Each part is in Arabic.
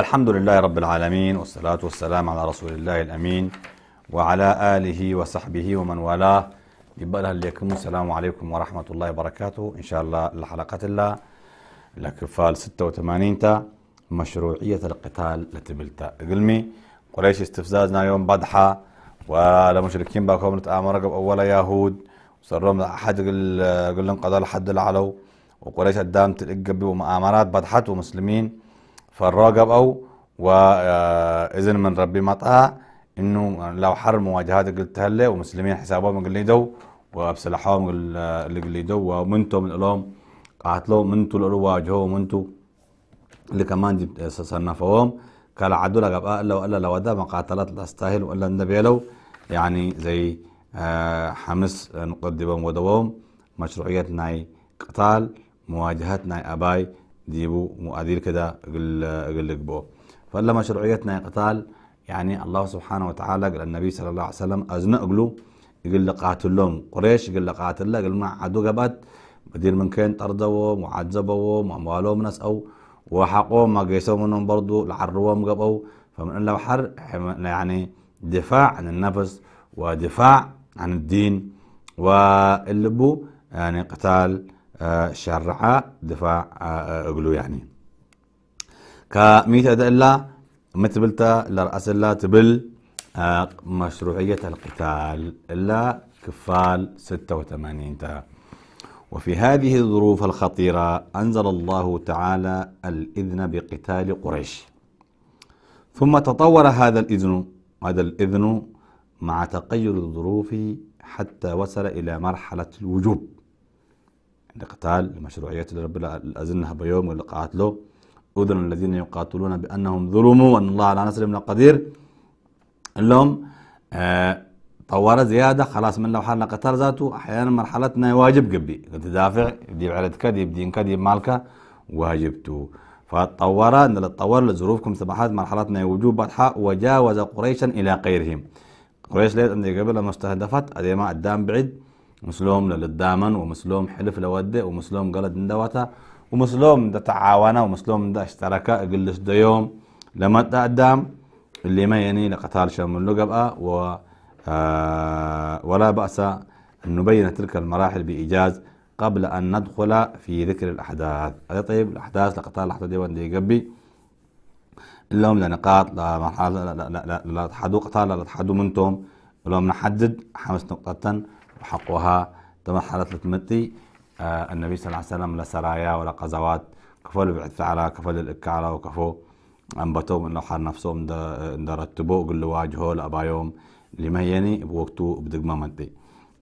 الحمد لله رب العالمين والصلاة والسلام على رسول الله الأمين وعلى آله وصحبه ومن والاه يبقى لكم السلام عليكم ورحمة الله وبركاته إن شاء الله الحلقة الله لكفال 86 تا مشروعية القتال لتبلتا قلمي قريش استفزازنا يوم بدحة مشركين باكم نتآمر قبل أول يهود وصرهم أحد قل قل الحد العلو وقريش قدام تلقى بمؤامرات بدحت ومسلمين فالراجل أو وإذن من ربي مطاع إنه لو حر مواجهات قلت هلا ومسلمين حسابهم قل يدو وبسلاحهم اللي قل يدو ومنتو من الألوم قاتلو منتو اللي واجهوا منتو اللي كمان صنفوهم قال عدو لقب لو ألا لو ده ما قاتلت لاستاهل وألا النبي لو يعني زي حمس نقدم ودوهم مشروعيتنا قتال مواجهتنا أباي ديبو مؤديل كده قل قل بو فلما شرعيتنا قتال يعني الله سبحانه وتعالى قال النبي صلى الله عليه وسلم ازن اقلو يقول قاتل لهم قريش يقول قاتل لك قال ما عدو قبات بدير من كان طردوا معذبوا واموالهم او وحقوا ما قيسوا منهم برضو لعروهم قبوا فمن الله حر يعني دفاع عن النفس ودفاع عن الدين واللبو يعني قتال شرعة دفاع እግሉ آه، آه، يعني كميتة ሚተ ደእላ لرأس الله تبل آه، مشروعية القتال إلا كفال 86 وفي هذه الظروف الخطيرة أنزل الله تعالى الإذن بقتال قريش ثم تطور هذا الإذن هذا الإذن مع تغير الظروف حتى وصل إلى مرحلة الوجوب لقتال مشروعية رب الأزنة بيوم واللي قعت له أذن الذين يقاتلون بأنهم ظلموا وأن الله على نصرهم القدير لهم آه طوارة زيادة خلاص من لو حالنا قتال ذاته أحيانا مرحلتنا واجب قبي أنت دافع دي بعرضك دي بدين دي مالك واجبته فطورا ان الطور لظروفكم سبحات مرحلتنا وجوب بطحاء وجاوز قريشا الى غيرهم قريش ليت ان قبل مستهدفت ادي ما قدام بعد ምስሎም للدامن ወምስሎም حلف ለወድእ ወምስሎም قلد እንደወታ ومسلوم دا تعاونا ومسلوم دا اشتركا اقلس دا يوم لما قدام اللي ما يعني لقتال شام لقب أه، و آه، ولا بأس أن نبين تلك المراحل بإيجاز قبل أن ندخل في ذكر الأحداث هذا أه، طيب الأحداث لقتال الأحداث وان دي قبي لهم لنقاط لا لا لا لا لا لا لا قتال لا لا منتم ولهم نحدد خمس نقطة حقها تما حالات لتمتي آه النبي صلى الله عليه وسلم لسرايا ولا قزوات كفل لبعث على كفل للإكعلة وكفو أنبتهم أنه حال نفسهم درتبو قل يوم لما يني بوقتو بدقمة متي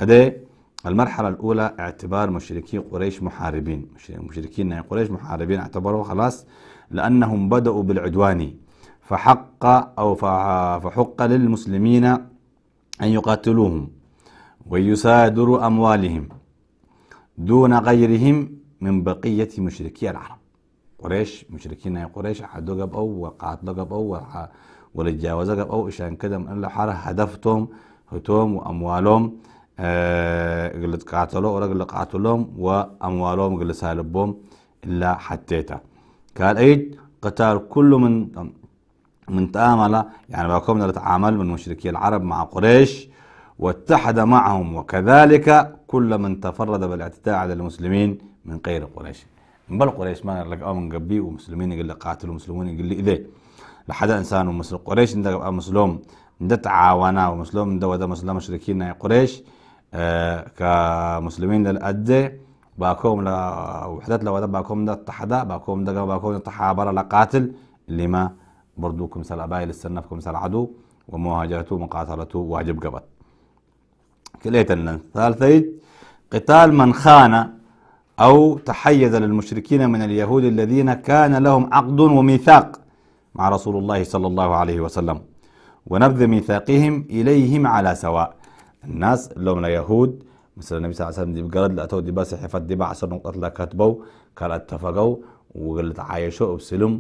أدي المرحلة الأولى اعتبار مشركي قريش محاربين مشركين يعني قريش محاربين اعتبروا خلاص لأنهم بدأوا بالعدوان فحق أو فحق للمسلمين أن يقاتلوهم ويسادر أموالهم دون غيرهم من بقية مشركي العرب قريش مشركين قريش عدو قب أو وقعت قب أو ولتجاوز قب أو إشان كده من الله هدفتهم هتوم وأموالهم آه، قلت قاتلوا ولا قاتلهم وأموالهم قلت سالبهم إلا حتيته قال أيد قتال كل من من تآمل يعني باكم نتعامل من مشركي العرب مع قريش واتحد معهم وكذلك كل من تفرد بالاعتداء على المسلمين من غير قريش من بل قريش ما قال لك من قبي ومسلمين يقول قاتلوا مسلمين يقول لي اذا لحد انسان ومسلم قريش انت مسلم ده تعاونا ومسلم ده وده مسلم مشركين قريش آه كمسلمين للأدى باكم وحدات لو ده باكم ده اتحدا باكم ده باكم ده تحابر لقاتل لما بردوكم سال أبايل السنفكم سال عدو ومهاجرته ومقاتلته واجب قبل كليتنا ثالثي قتال من خان أو تحيز للمشركين من اليهود الذين كان لهم عقد وميثاق مع رسول الله صلى الله عليه وسلم ونبذ ميثاقهم إليهم على سواء الناس لهم اليهود يهود مثل النبي صلى الله عليه وسلم دي بقرد لأتو دي باسي حفت دي بعصر نقطة لكاتبو قال اتفقوا عايشوا بسلم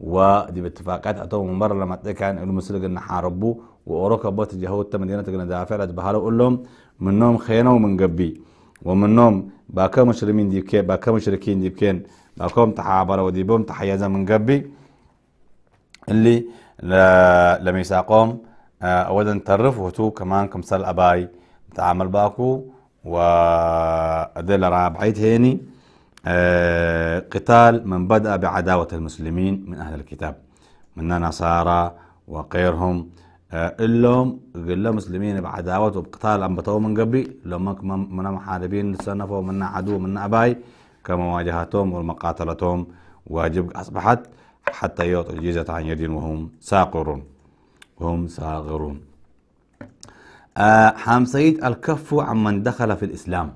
ودي باتفاقات اتو من برا لما كان المسلق ان حاربوا واوروكا بوت جهو تمدينة قلنا دافع بهالو قول لهم منهم خينوا من قبي نوم باكا مشرمين ديبكين باكا مشركين ديبكين باكم ودي وديبهم تحيزا من قبي اللي لميثاقهم آه، اولا ترف وتو كمان كمثال اباي تعامل باكو وادل رابعيت هيني آه، قتال من بدأ بعداوة المسلمين من أهل الكتاب من نصارى وغيرهم اللهم آه، قل مسلمين بعداوة وبقتال أنبتوا من قبي لهم من محاربين صنفوا ومن عدو من أباي كمواجهتهم ومقاتلتهم واجب أصبحت حتى يعطوا الجيزة عن يد وهم ساقرون وهم ساغرون آه، سيد الكف عمن دخل في الإسلام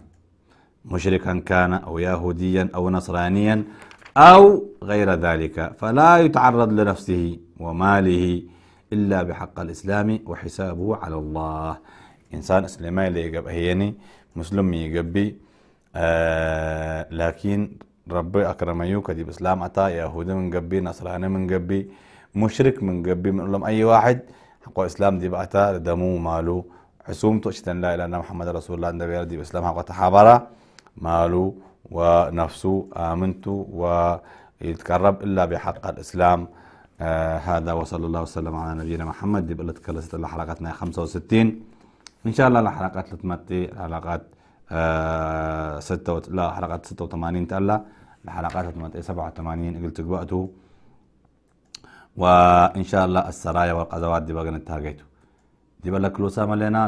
مشركا كان أو يهوديا أو نصرانيا أو غير ذلك فلا يتعرض لنفسه وماله إلا بحق الإسلام وحسابه على الله إنسان إسلامي ليقب هيني مسلم يقبي آه لكن ربي اكرم يوك دي بسلام أتا يهودي من قبي نصراني من قبي مشرك من قبي من لهم أي واحد حق إسلام دي بأتا دمو ماله حسومته اشتن لا إله إلا محمد رسول الله دي بسلام حق تحابره ماله ونفسه آمنته ويتقرب إلا بحق الإسلام آه هذا وصلى الله وسلم على نبينا محمد دي بلت كلست حلقتنا 65 إن شاء الله الحلقات لتمتي حلقات آه ستة و... لا حلقات 86 تألا الحلقات لتمتي 87 قلت قبأته وإن شاء الله السرايا والقذوات دي بقى نتهاجيته دي بلك لو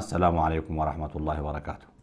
السلام عليكم ورحمة الله وبركاته